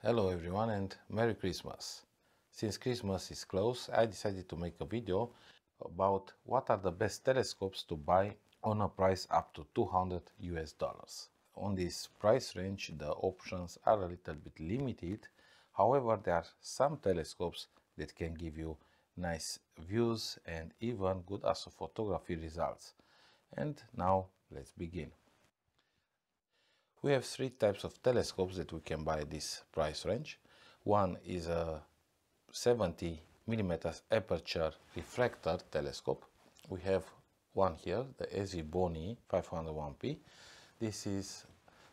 Hello everyone and Merry Christmas! Since Christmas is close, I decided to make a video about what are the best telescopes to buy on a price up to 200 US dollars. On this price range the options are a little bit limited, however there are some telescopes that can give you nice views and even good astrophotography results. And now let's begin. We have three types of telescopes that we can buy this price range. One is a 70 millimeters aperture refractor telescope. We have one here, the Eziboni Boni 501p. This is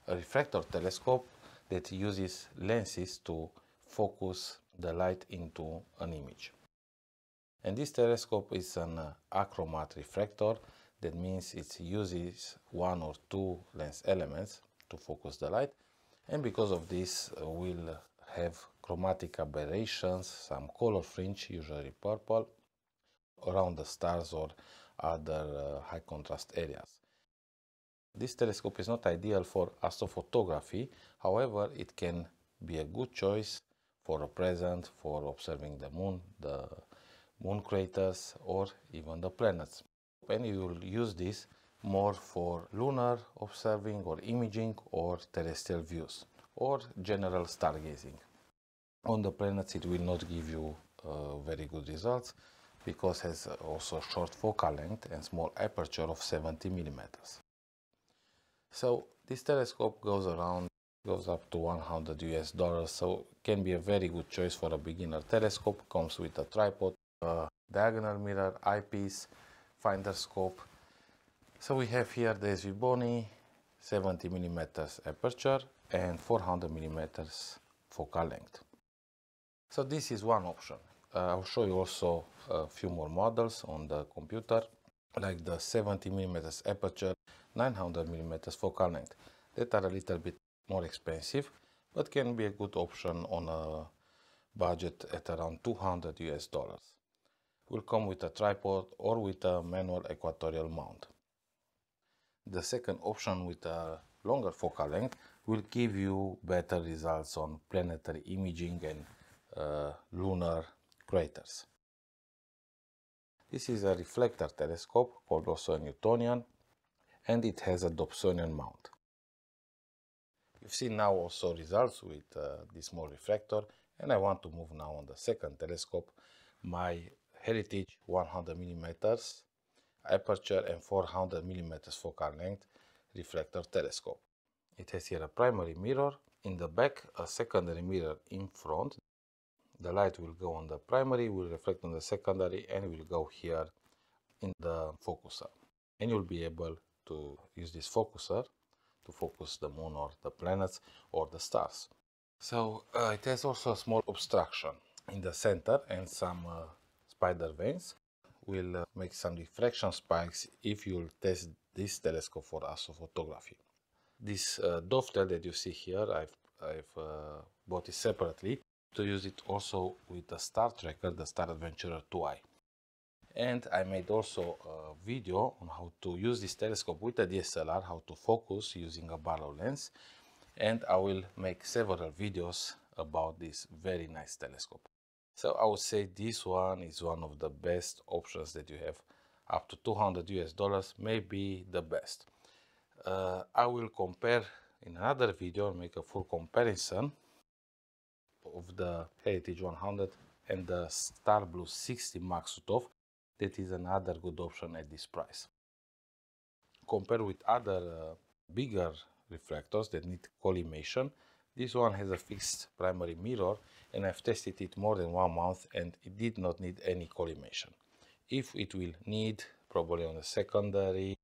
a refractor telescope that uses lenses to focus the light into an image. And this telescope is an uh, achromat refractor. That means it uses one or two lens elements to focus the light and because of this uh, we'll have chromatic aberrations, some color fringe, usually purple, around the stars or other uh, high contrast areas. This telescope is not ideal for astrophotography, however it can be a good choice for a present, for observing the moon, the moon craters or even the planets. And you will use this more for lunar observing or imaging or terrestrial views or general stargazing. On the planets it will not give you uh, very good results because it has also short focal length and small aperture of 70 millimeters. So this telescope goes around goes up to 100 US dollars so can be a very good choice for a beginner telescope comes with a tripod a diagonal mirror eyepiece finder scope so we have here the SV Boni 70 millimeters aperture and 400 millimeters focal length. So this is one option. Uh, I'll show you also a few more models on the computer like the 70 millimeters aperture, 900 millimeters focal length that are a little bit more expensive but can be a good option on a budget at around 200 US dollars. Will come with a tripod or with a manual equatorial mount the second option with a longer focal length will give you better results on planetary imaging and uh, lunar craters. This is a reflector telescope called also a Newtonian and it has a Dobsonian mount. You've seen now also results with uh, this small refractor and I want to move now on the second telescope, my Heritage 100 millimeters aperture and 400 mm focal length reflector telescope. It has here a primary mirror, in the back a secondary mirror in front. The light will go on the primary, will reflect on the secondary and will go here in the focuser. And you'll be able to use this focuser to focus the moon or the planets or the stars. So uh, it has also a small obstruction in the center and some uh, spider veins will uh, make some diffraction spikes if you test this telescope for astrophotography. This uh, dovetail that you see here, I've, I've uh, bought it separately to use it also with the Star Tracker, the Star Adventurer 2i. And I made also a video on how to use this telescope with a DSLR, how to focus using a barlow lens. And I will make several videos about this very nice telescope. So I would say this one is one of the best options that you have up to 200 US dollars, may be the best. Uh, I will compare in another video make a full comparison of the Heritage 100 and the Star Blue 60 Maxutov. That is another good option at this price. Compared with other uh, bigger reflectors that need collimation, this one has a fixed primary mirror and I've tested it more than one month and it did not need any collimation. If it will need, probably on the secondary,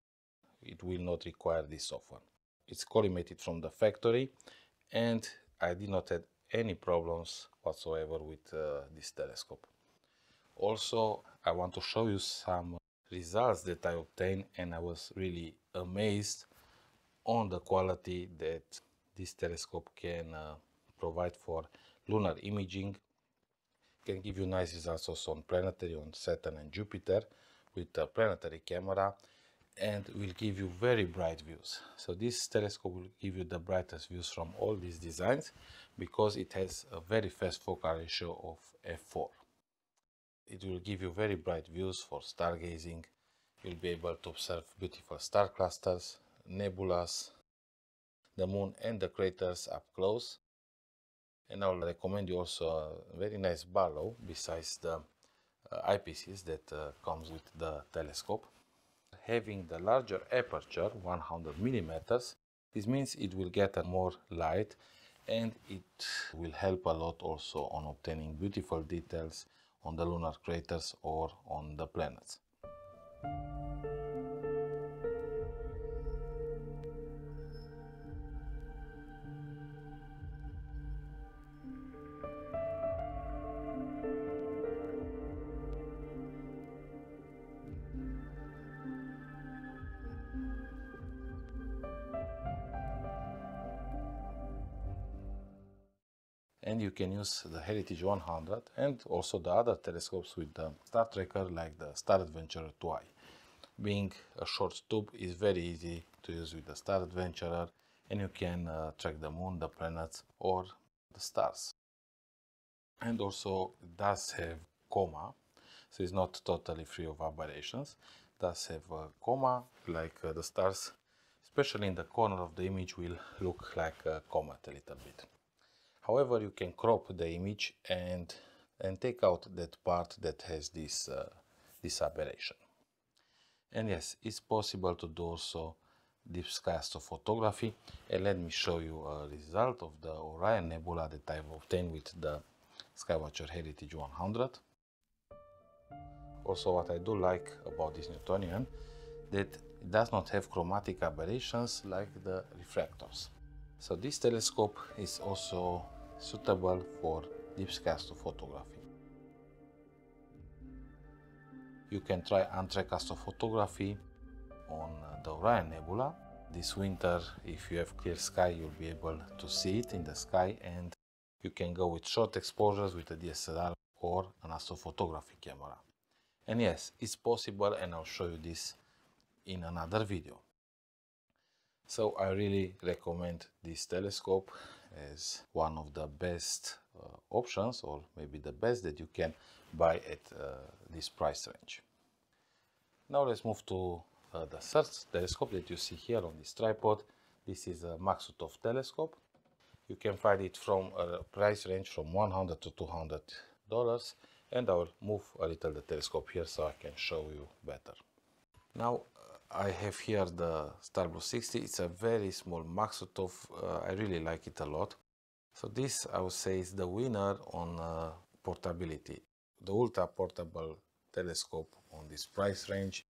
it will not require this software. It's collimated from the factory and I did not have any problems whatsoever with uh, this telescope. Also, I want to show you some results that I obtained and I was really amazed on the quality that this telescope can uh, provide for lunar imaging, can give you nice results also on planetary, on Saturn and Jupiter with a planetary camera and will give you very bright views. So this telescope will give you the brightest views from all these designs because it has a very fast focal ratio of f4. It will give you very bright views for stargazing. You'll be able to observe beautiful star clusters, nebulas, the moon and the craters up close. And I will recommend you also a very nice Barlow besides the uh, eyepieces that uh, comes with the telescope. Having the larger aperture, 100 millimeters, this means it will get more light and it will help a lot also on obtaining beautiful details on the lunar craters or on the planets. and you can use the Heritage 100 and also the other telescopes with the Star Tracker like the Star Adventurer 2i. Being a short tube is very easy to use with the Star Adventurer and you can uh, track the moon, the planets or the stars. And also it does have coma, so it's not totally free of aberrations. It does have a coma like uh, the stars especially in the corner of the image will look like a comet a little bit. However, you can crop the image and, and take out that part that has this, uh, this aberration. And yes, it's possible to do also deep sky photography. And let me show you a result of the Orion Nebula that I've obtained with the Skywatcher Heritage 100. Also, what I do like about this Newtonian, that it does not have chromatic aberrations like the refractors. So this telescope is also suitable for deep sky photography. You can try anthracast photography on the Orion Nebula. This winter, if you have clear sky, you'll be able to see it in the sky and you can go with short exposures with a DSLR or an astrophotography camera. And yes, it's possible and I'll show you this in another video. So I really recommend this telescope as one of the best uh, options or maybe the best that you can buy at uh, this price range. Now let's move to uh, the third telescope that you see here on this tripod. This is a Maxutov telescope. You can find it from a price range from 100 to 200 dollars and I will move a little the telescope here so I can show you better. Now I have here the Star 60. It's a very small Maxotov. Uh, I really like it a lot. So this, I would say, is the winner on uh, portability. The ultra portable telescope on this price range.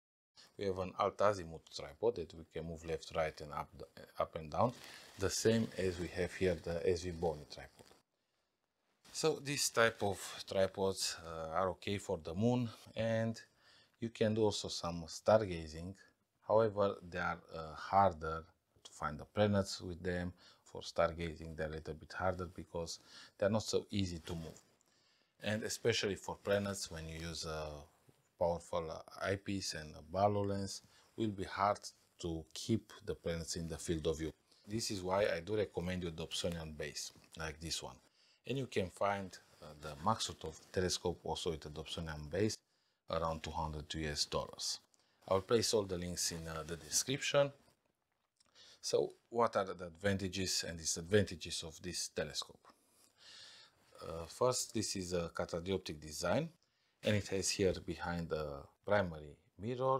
We have an altazimuth tripod that we can move left, right and up, uh, up and down. The same as we have here the SV Boni tripod. So these type of tripods uh, are okay for the moon and you can do also some stargazing However, they are uh, harder to find the planets with them. For stargazing, they're a little bit harder because they're not so easy to move. And especially for planets, when you use a powerful uh, eyepiece and a Barlow lens, will be hard to keep the planets in the field of view. This is why I do recommend you the Dobsonian base, like this one. And you can find uh, the Maxutov telescope also with a Dobsonian base around 200 US dollars. I'll place all the links in uh, the description. So what are the advantages and disadvantages of this telescope? Uh, first, this is a catadioptic design and it has here behind the primary mirror.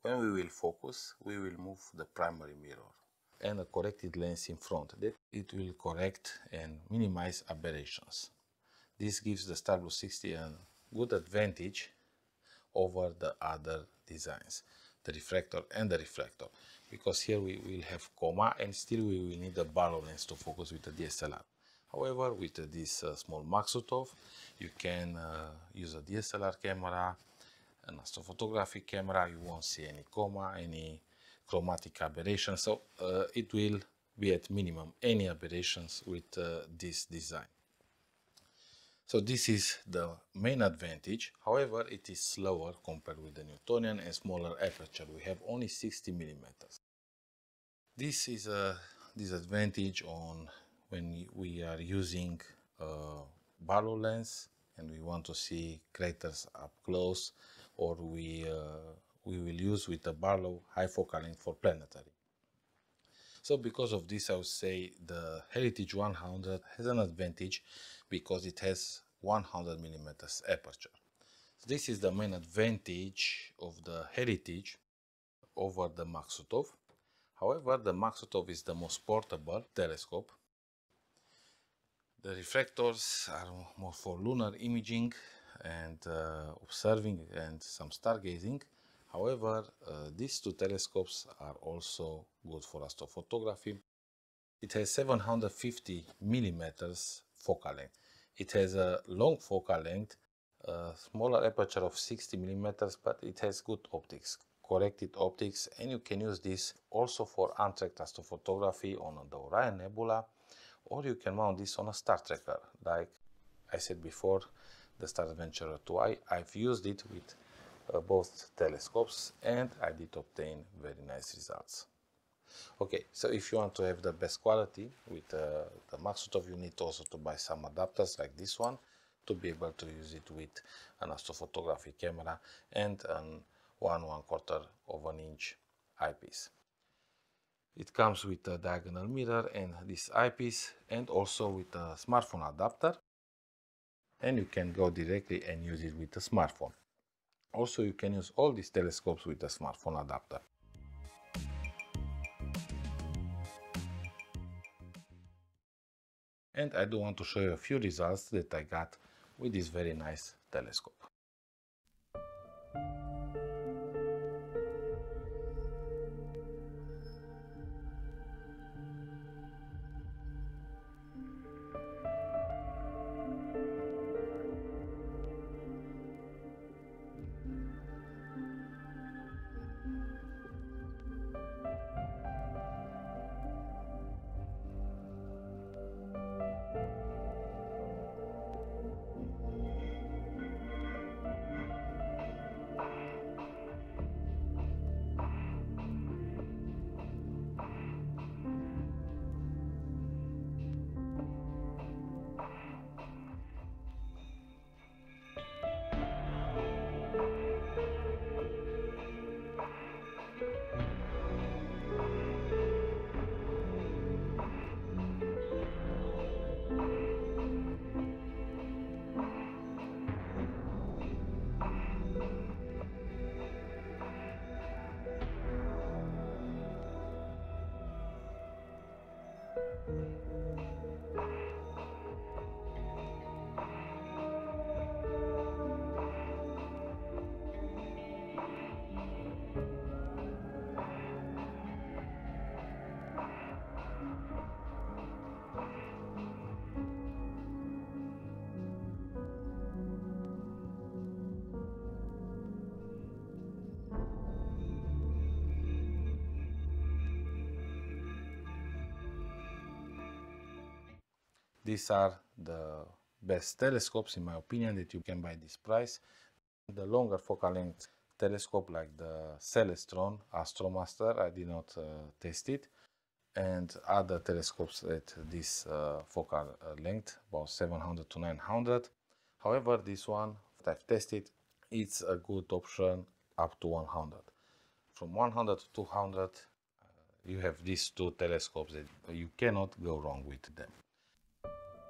When we will focus, we will move the primary mirror and a corrected lens in front that it will correct and minimize aberrations. This gives the Star 60 a good advantage over the other designs, the refractor and the reflector. Because here we will have comma and still we will need a barrel lens to focus with the DSLR. However, with this uh, small Maxutov, you can uh, use a DSLR camera, an astrophotographic camera, you won't see any comma, any chromatic aberration, so uh, it will be at minimum any aberrations with uh, this design. So this is the main advantage. However, it is slower compared with the Newtonian and smaller aperture. We have only 60 millimeters. This is a disadvantage on when we are using a barlow lens and we want to see craters up close or we, uh, we will use with a barlow high focal length for planetary. So because of this, I would say the Heritage 100 has an advantage because it has 100 millimeters aperture. So this is the main advantage of the Heritage over the Maksutov. However, the Maksutov is the most portable telescope. The reflectors are more for lunar imaging and uh, observing and some stargazing. However, uh, these two telescopes are also good for astrophotography. It has 750 millimeters focal length. It has a long focal length, a uh, smaller aperture of 60 millimeters, but it has good optics, corrected optics, and you can use this also for untracked astrophotography on the Orion Nebula, or you can mount this on a star tracker. Like I said before, the Star Adventurer 2i, I've used it with uh, both telescopes and I did obtain very nice results. Okay, so if you want to have the best quality with uh, the Maxutov, you need also to buy some adapters like this one to be able to use it with an astrophotography camera and an 1 1 quarter of an inch eyepiece. It comes with a diagonal mirror and this eyepiece and also with a smartphone adapter and you can go directly and use it with a smartphone. Also, you can use all these telescopes with a smartphone adapter. And I do want to show you a few results that I got with this very nice telescope. These are the best telescopes, in my opinion, that you can buy this price. The longer focal length telescope like the Celestron Astromaster, I did not uh, test it, and other telescopes at this uh, focal uh, length, about 700 to 900. However, this one that I've tested, it's a good option up to 100. From 100 to 200, uh, you have these two telescopes that you cannot go wrong with them.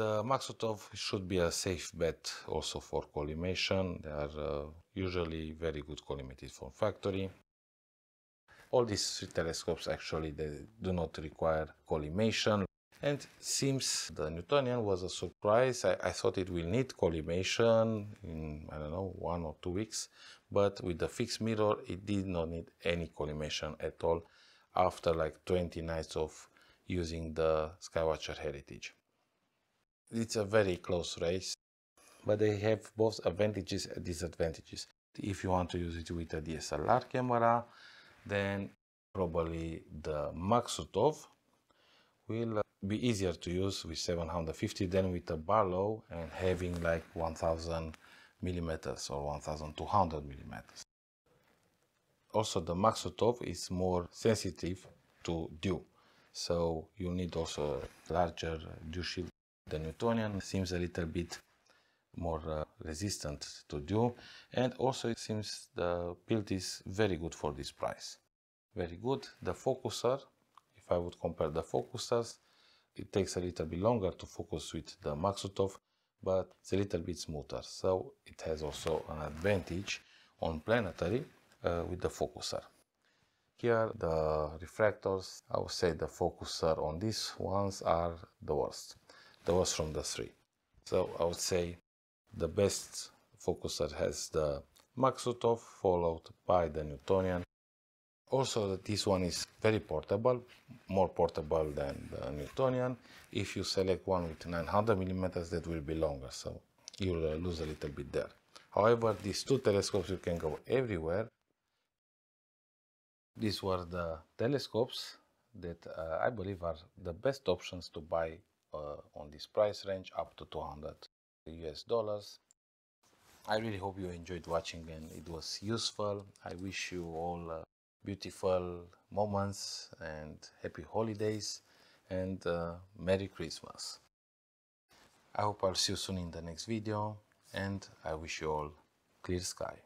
The Maxotov should be a safe bet also for collimation. They are uh, usually very good collimated from factory. All these telescopes actually they do not require collimation. And seems the Newtonian was a surprise. I, I, thought it will need collimation in, I don't know, one or two weeks. But with the fixed mirror, it did not need any collimation at all after like 20 nights of using the Skywatcher Heritage. It's a very close race, but they have both advantages and disadvantages. If you want to use it with a DSLR camera, then probably the Maxutov will be easier to use with 750 than with a Barlow and having like 1000 millimeters or 1200 millimeters. Also the Maxutov is more sensitive to dew, so you need also larger dew shield the Newtonian seems a little bit more uh, resistant to dew and also it seems the build is very good for this price. Very good. The focuser, if I would compare the focusers, it takes a little bit longer to focus with the Maxutov but it's a little bit smoother so it has also an advantage on planetary uh, with the focuser. Here the refractors, I would say the focuser on these ones are the worst that was from the three. So I would say the best focuser has the Maxutov followed by the Newtonian. Also that this one is very portable, more portable than the Newtonian. If you select one with 900 millimeters that will be longer, so you'll lose a little bit there. However, these two telescopes you can go everywhere. These were the telescopes that uh, I believe are the best options to buy uh, on this price range up to 200 US dollars. I really hope you enjoyed watching and it was useful. I wish you all uh, beautiful moments and happy holidays and uh, Merry Christmas. I hope I'll see you soon in the next video and I wish you all clear sky.